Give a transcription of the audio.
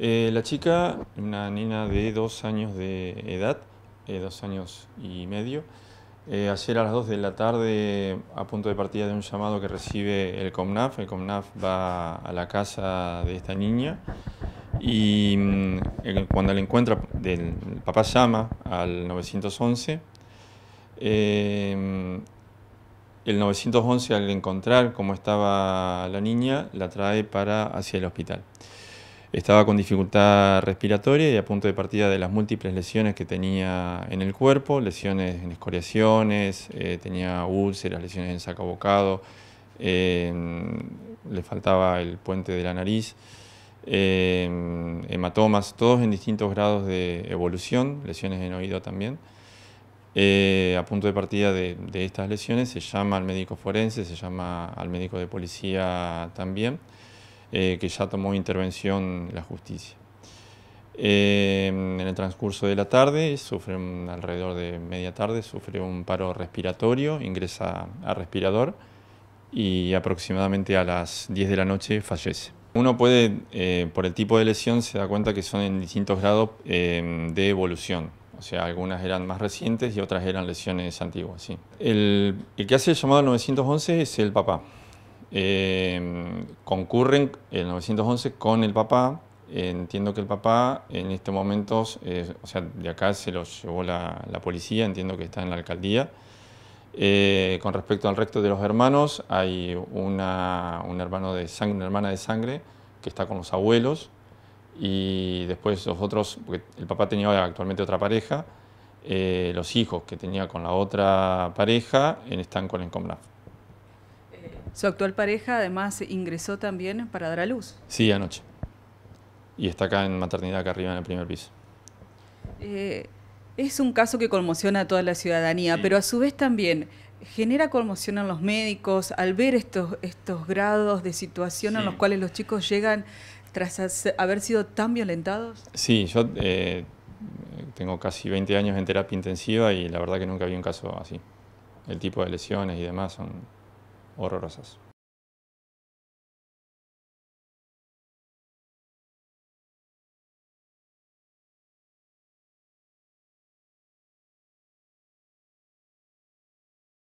Eh, la chica, una niña de dos años de edad, eh, dos años y medio, eh, ayer a las 2 de la tarde, a punto de partida de un llamado que recibe el COMNAF, el COMNAF va a la casa de esta niña y mm, cuando la encuentra, el papá llama al 911. el 911 al encontrar cómo estaba la niña la trae para hacia el hospital. Estaba con dificultad respiratoria y a punto de partida de las múltiples lesiones que tenía en el cuerpo, lesiones en escoriaciones, eh, tenía úlceras, lesiones en saco le faltaba el puente de la nariz, em, hematomas, todos en distintos grados de evolución, lesiones en oído también. Eh, a punto de partida de, estas lesiones se llama al médico forense, se llama al médico de policía también. Eh, que ya tomó intervención la justicia. Eh, en el transcurso de la tarde, sufre alrededor de media tarde, sufre un paro respiratorio, ingresa a respirador y aproximadamente a las 10 de la noche fallece. Uno puede, eh, por el tipo de lesión, se da cuenta que son en distintos grados de evolución. O sea, algunas eran más recientes y otras eran lesiones antiguas. El, el que hace el llamado al 911 es el papá. Eh, concurren en 911 con el papá. entiendo que el papá en este momento, eh, o sea, de acá se los llevó la, la policía, entiendo que está en la alcaldía. Eh, con respecto al resto de los hermanos, hay una, un hermano de sangre, una hermana de sangre que está con los abuelos y después los otros, porque el papá tenía actualmente otra pareja, los hijos que tenía con la otra pareja están con el su actual pareja además ingresó también para dar a luz. Sí, anoche. Y está acá en maternidad, acá arriba en el primer piso. Eh, es un caso que conmociona a toda la ciudadanía, pero a su vez también genera conmoción en los médicos al ver estos, estos grados de situación en los cuales los chicos llegan tras haber sido tan violentados. Sí, yo eh, tengo casi 20 años en terapia intensiva y la verdad que nunca había un caso así. El tipo de lesiones y demás son horrorosas.